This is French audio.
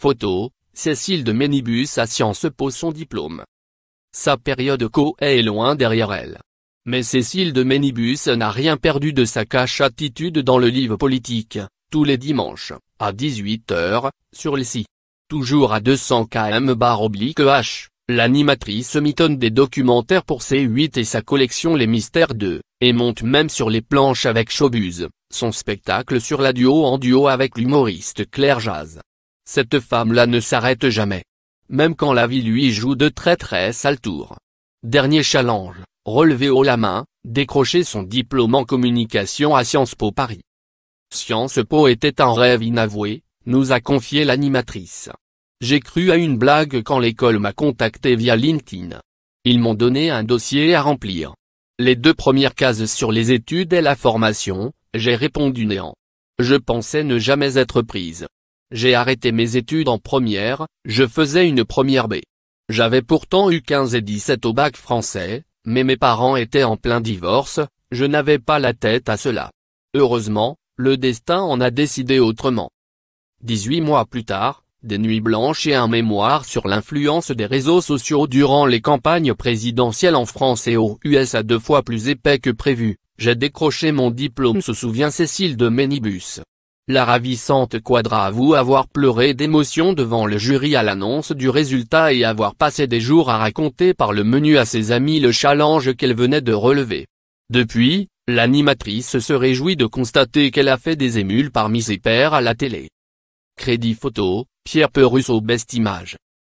Photo, Cécile de Ménibus à Sciences Po son diplôme. Sa période co est loin derrière elle. Mais Cécile de Ménibus n'a rien perdu de sa cache attitude dans le livre politique, tous les dimanches, à 18h, sur les Toujours à 200 km barre oblique H, l'animatrice mitonne des documentaires pour C8 et sa collection Les Mystères 2, et monte même sur les planches avec Chobuz, son spectacle sur la duo en duo avec l'humoriste Claire Jaz. Cette femme-là ne s'arrête jamais. Même quand la vie lui joue de très très sales tour. Dernier challenge, relevé haut la main, décrocher son diplôme en communication à Sciences Po Paris. Sciences Po était un rêve inavoué, nous a confié l'animatrice. J'ai cru à une blague quand l'école m'a contacté via LinkedIn. Ils m'ont donné un dossier à remplir. Les deux premières cases sur les études et la formation, j'ai répondu néant. Je pensais ne jamais être prise. J'ai arrêté mes études en première, je faisais une première B. J'avais pourtant eu 15 et 17 au bac français, mais mes parents étaient en plein divorce, je n'avais pas la tête à cela. Heureusement, le destin en a décidé autrement. 18 mois plus tard, des nuits blanches et un mémoire sur l'influence des réseaux sociaux durant les campagnes présidentielles en France et aux USA deux fois plus épais que prévu, j'ai décroché mon diplôme se souvient Cécile de Ménibus. La ravissante Quadra avoue avoir pleuré d'émotion devant le jury à l'annonce du résultat et avoir passé des jours à raconter par le menu à ses amis le challenge qu'elle venait de relever. Depuis, l'animatrice se réjouit de constater qu'elle a fait des émules parmi ses pairs à la télé. Crédit photo, Pierre Perusso best image.